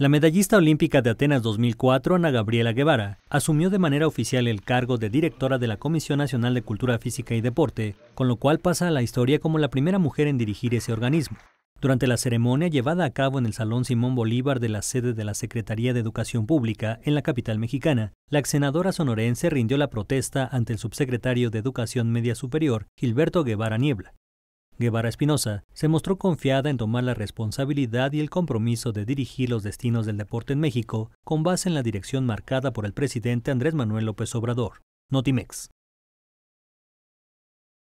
La medallista olímpica de Atenas 2004, Ana Gabriela Guevara, asumió de manera oficial el cargo de directora de la Comisión Nacional de Cultura Física y Deporte, con lo cual pasa a la historia como la primera mujer en dirigir ese organismo. Durante la ceremonia llevada a cabo en el Salón Simón Bolívar de la sede de la Secretaría de Educación Pública en la capital mexicana, la ex senadora sonorense rindió la protesta ante el subsecretario de Educación Media Superior, Gilberto Guevara Niebla. Guevara Espinosa se mostró confiada en tomar la responsabilidad y el compromiso de dirigir los destinos del deporte en México con base en la dirección marcada por el presidente Andrés Manuel López Obrador. Notimex.